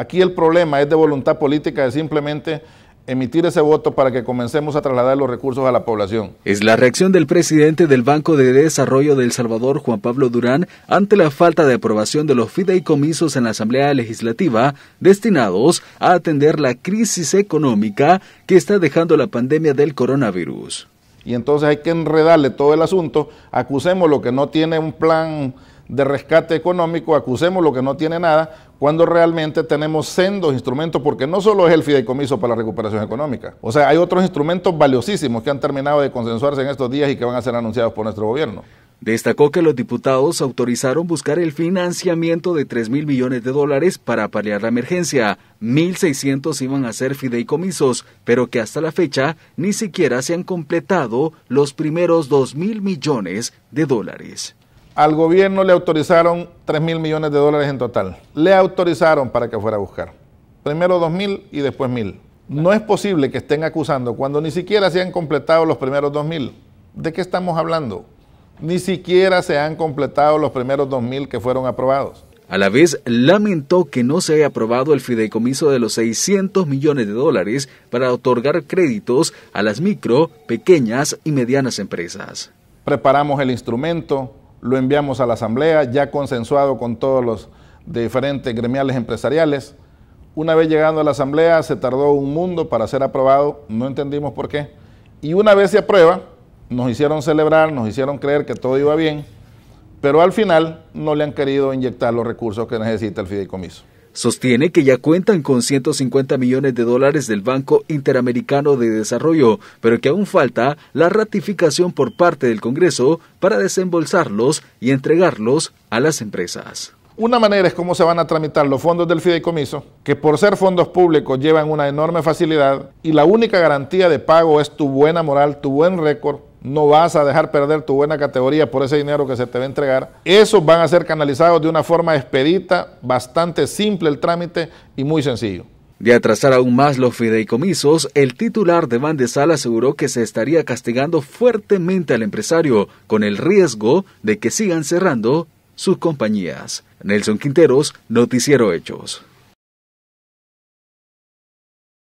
Aquí el problema es de voluntad política de simplemente emitir ese voto para que comencemos a trasladar los recursos a la población. Es la reacción del presidente del Banco de Desarrollo de El Salvador, Juan Pablo Durán, ante la falta de aprobación de los fideicomisos en la Asamblea Legislativa destinados a atender la crisis económica que está dejando la pandemia del coronavirus. Y entonces hay que enredarle todo el asunto, acusemos lo que no tiene un plan de rescate económico, acusemos lo que no tiene nada, cuando realmente tenemos sendos instrumentos, porque no solo es el fideicomiso para la recuperación económica, o sea, hay otros instrumentos valiosísimos que han terminado de consensuarse en estos días y que van a ser anunciados por nuestro gobierno. Destacó que los diputados autorizaron buscar el financiamiento de 3 mil millones de dólares para paliar la emergencia. 1.600 iban a ser fideicomisos, pero que hasta la fecha ni siquiera se han completado los primeros 2 mil millones de dólares. Al gobierno le autorizaron 3 mil millones de dólares en total. Le autorizaron para que fuera a buscar. Primero 2 mil y después mil. No es posible que estén acusando cuando ni siquiera se han completado los primeros 2 mil. ¿De qué estamos hablando? Ni siquiera se han completado los primeros 2 mil que fueron aprobados. A la vez, lamentó que no se haya aprobado el fideicomiso de los 600 millones de dólares para otorgar créditos a las micro, pequeñas y medianas empresas. Preparamos el instrumento, lo enviamos a la asamblea, ya consensuado con todos los diferentes gremiales empresariales. Una vez llegando a la asamblea se tardó un mundo para ser aprobado, no entendimos por qué. Y una vez se aprueba, nos hicieron celebrar, nos hicieron creer que todo iba bien, pero al final no le han querido inyectar los recursos que necesita el fideicomiso sostiene que ya cuentan con 150 millones de dólares del Banco Interamericano de Desarrollo, pero que aún falta la ratificación por parte del Congreso para desembolsarlos y entregarlos a las empresas. Una manera es cómo se van a tramitar los fondos del fideicomiso, que por ser fondos públicos llevan una enorme facilidad y la única garantía de pago es tu buena moral, tu buen récord no vas a dejar perder tu buena categoría por ese dinero que se te va a entregar. Esos van a ser canalizados de una forma expedita, bastante simple el trámite y muy sencillo. De atrasar aún más los fideicomisos, el titular de Bandesal aseguró que se estaría castigando fuertemente al empresario con el riesgo de que sigan cerrando sus compañías. Nelson Quinteros, Noticiero Hechos.